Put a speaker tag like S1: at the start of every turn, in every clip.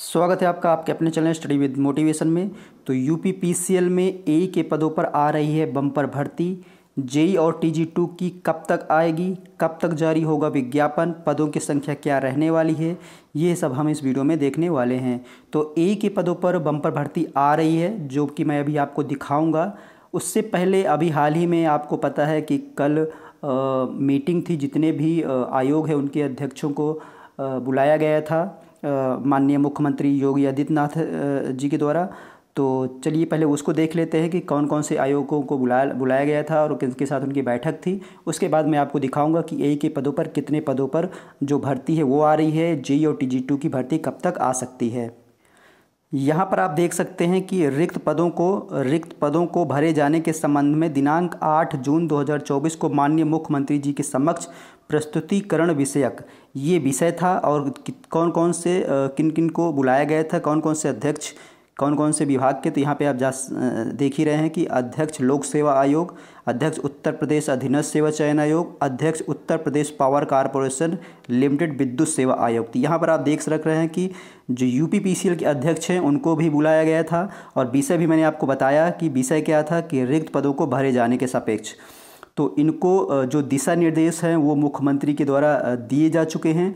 S1: स्वागत है आपका आपके अपने चैनल स्टडी विद मोटिवेशन में तो यूपी पीसीएल में ए के पदों पर आ रही है बम्पर भर्ती जेई और टीजी टू की कब तक आएगी कब तक जारी होगा विज्ञापन पदों की संख्या क्या रहने वाली है ये सब हम इस वीडियो में देखने वाले हैं तो ए के पदों पर बम्पर भर्ती आ रही है जो कि मैं अभी आपको दिखाऊंगा उससे पहले अभी हाल ही में आपको पता है कि कल आ, मीटिंग थी जितने भी आयोग है उनके अध्यक्षों को आ, बुलाया गया था माननीय मुख्यमंत्री योगी आदित्यनाथ जी के द्वारा तो चलिए पहले उसको देख लेते हैं कि कौन कौन से आयोगों को बुलाया बुलाया गया था और किसके साथ उनकी बैठक थी उसके बाद मैं आपको दिखाऊंगा कि ए के पदों पर कितने पदों पर जो भर्ती है वो आ रही है जी और टी जी टू की भर्ती कब तक आ सकती है यहाँ पर आप देख सकते हैं कि रिक्त पदों को रिक्त पदों को भरे जाने के संबंध में दिनांक 8 जून 2024 को माननीय मुख्यमंत्री जी के समक्ष प्रस्तुतिकरण विषयक ये विषय था और कौन कौन से किन किन को बुलाया गया था कौन कौन से अध्यक्ष कौन कौन से विभाग के तो यहाँ पे आप जा देख ही रहे हैं कि अध्यक्ष लोक सेवा आयोग अध्यक्ष उत्तर प्रदेश अधीनस्थ सेवा चयन आयोग अध्यक्ष Uttar Pradesh power corporation limited विद्युत सेवा आयोग तो यहाँ पर आप देख रख रहे हैं कि जो यू के अध्यक्ष हैं उनको भी बुलाया गया था और विषय भी मैंने आपको बताया कि विषय क्या था कि रिक्त पदों को भरे जाने के सापेक्ष तो इनको जो दिशा निर्देश हैं वो मुख्यमंत्री के द्वारा दिए जा चुके हैं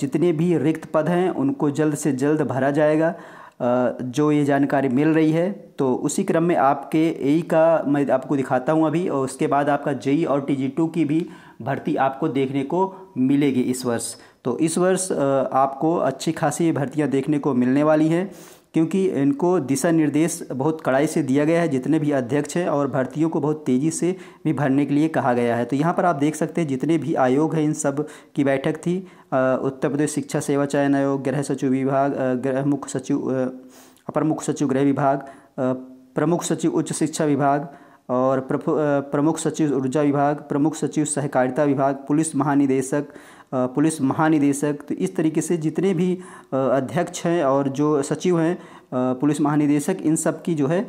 S1: जितने भी रिक्त पद हैं उनको जल्द से जल्द भरा जाएगा जो ये जानकारी मिल रही है तो उसी क्रम में आपके ए का मैं आपको दिखाता हूँ अभी और उसके बाद आपका जेई और टी जी टू की भी भर्ती आपको देखने को मिलेगी इस वर्ष तो इस वर्ष आपको अच्छी खासी भर्तियाँ देखने को मिलने वाली हैं क्योंकि इनको दिशा निर्देश बहुत कड़ाई से दिया गया है जितने भी अध्यक्ष हैं और भर्तियों को बहुत तेज़ी से भी भरने के लिए कहा गया है तो यहाँ पर आप देख सकते हैं जितने भी आयोग हैं इन सब की बैठक थी उत्तर प्रदेश शिक्षा सेवा चयन आयोग गृह सचिव विभाग गृह मुख्य सचिव अपर मुख्य सचिव गृह विभाग प्रमुख सचिव उच्च शिक्षा विभाग और प्रमुख सचिव ऊर्जा विभाग प्रमुख सचिव सहकारिता विभाग पुलिस महानिदेशक पुलिस महानिदेशक तो इस तरीके से जितने भी अध्यक्ष हैं और जो सचिव हैं पुलिस महानिदेशक इन सब की जो है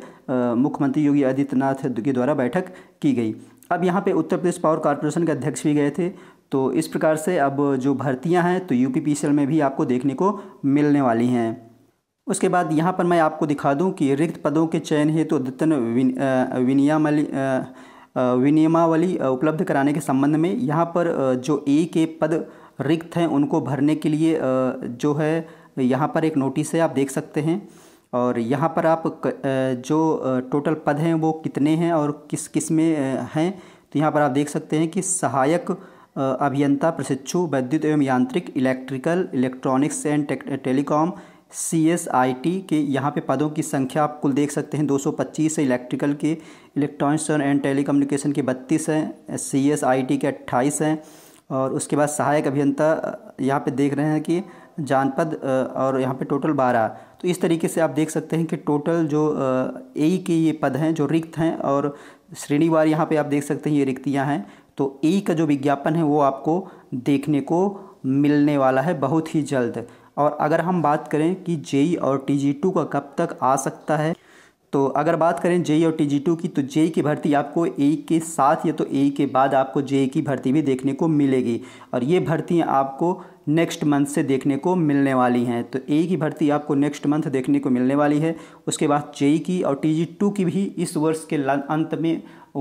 S1: मुख्यमंत्री योगी आदित्यनाथ के द्वारा बैठक की गई अब यहाँ पे उत्तर प्रदेश पावर कॉरपोरेशन के अध्यक्ष भी गए थे तो इस प्रकार से अब जो भर्तियाँ हैं तो यू में भी आपको देखने को मिलने वाली हैं उसके बाद यहाँ पर मैं आपको दिखा दूँ कि रिक्त पदों के चयन हेतु तो अद्यतन विन, विनियमली विनियमावली उपलब्ध कराने के संबंध में यहाँ पर जो ए के पद रिक्त हैं उनको भरने के लिए जो है यहाँ पर एक नोटिस है आप देख सकते हैं और यहाँ पर आप जो टोटल पद हैं वो कितने हैं और किस किस में हैं तो यहाँ पर आप देख सकते हैं कि सहायक अभियंता प्रशिक्षु वैद्युत एवं यांत्रिक electrical electronics and telecom C S I T के यहाँ पे पदों की संख्या आप कुल देख सकते हैं 225 है इलेक्ट्रिकल के इलेक्ट्रॉनिक्स एंड टेली कम्युनिकेशन के 32 हैं सी एस आई टी के 28 हैं और उसके बाद सहायक अभियंता यहाँ पे देख रहे हैं कि जानपद और यहाँ पे टोटल बारह तो इस तरीके से आप देख सकते हैं कि टोटल जो ए के ये पद हैं जो रिक्त हैं और श्रेणीवार यहाँ पर आप देख सकते हैं ये रिक्तियाँ हैं तो ए का जो विज्ञापन है वो आपको देखने को मिलने वाला है बहुत ही जल्द और अगर हम बात करें कि जेई e और टी का कब तक आ सकता है तो अगर बात करें जेई e और टी की तो जेई e की भर्ती आपको ए के साथ या तो ए के बाद आपको जेई की भर्ती भी देखने को मिलेगी और ये भर्तियाँ आपको नेक्स्ट मंथ से देखने को मिलने वाली हैं तो ए की भर्ती आपको नेक्स्ट मंथ देखने को मिलने वाली है उसके बाद जेई की और टी टू की भी इस वर्ष के अंत में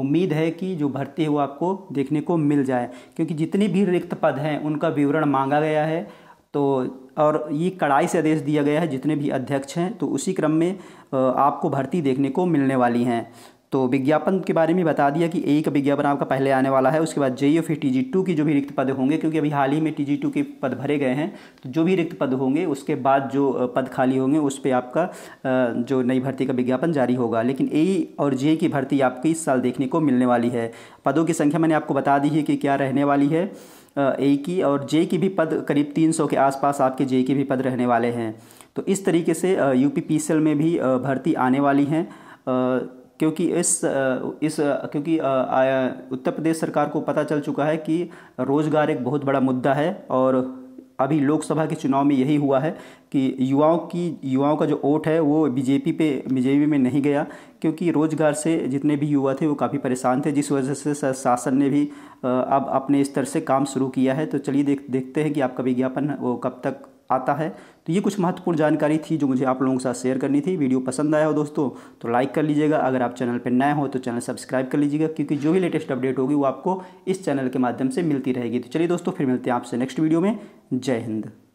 S1: उम्मीद है कि जो भर्ती है वो आपको देखने को मिल जाए क्योंकि जितनी भी रिक्त पद हैं उनका विवरण मांगा गया है तो और ये कड़ाई से आदेश दिया गया है जितने भी अध्यक्ष हैं तो उसी क्रम में आपको भर्ती देखने को मिलने वाली हैं तो विज्ञापन के बारे में बता दिया कि एक विज्ञापन आपका पहले आने वाला है उसके बाद जेईओ e फिर टी जी टू की जो भी रिक्त पद होंगे क्योंकि अभी हाल ही में टी जी टू के पद भरे गए हैं तो जो भी रिक्त पद होंगे उसके बाद जो पद खाली होंगे उस पर आपका जो नई भर्ती का विज्ञापन जारी होगा लेकिन ए और जे e की भर्ती आपकी इस साल देखने को मिलने वाली है पदों की संख्या मैंने आपको बता दी है कि क्या रहने वाली है ए की और जे की भी पद करीब 300 के आसपास आपके जे के भी पद रहने वाले हैं तो इस तरीके से यू पी में भी भर्ती आने वाली हैं क्योंकि इस इस क्योंकि उत्तर प्रदेश सरकार को पता चल चुका है कि रोज़गार एक बहुत बड़ा मुद्दा है और अभी लोकसभा के चुनाव में यही हुआ है कि युवाओं की युवाओं का जो वोट है वो बीजेपी पे बीजेपी में नहीं गया क्योंकि रोज़गार से जितने भी युवा थे वो काफ़ी परेशान थे जिस वजह से शासन ने भी अब अपने स्तर से काम शुरू किया है तो चलिए देख देखते हैं कि आपका विज्ञापन वो कब तक आता है तो ये कुछ महत्वपूर्ण जानकारी थी जो मुझे आप लोगों के साथ शेयर करनी थी वीडियो पसंद आया हो दोस्तों तो लाइक कर लीजिएगा अगर आप चैनल पर नए हो तो चैनल सब्सक्राइब कर लीजिएगा क्योंकि जो भी लेटेस्ट अपडेट होगी वो आपको इस चैनल के माध्यम से मिलती रहेगी तो चलिए दोस्तों फिर मिलते हैं आपसे नेक्स्ट वीडियो में जय हिंद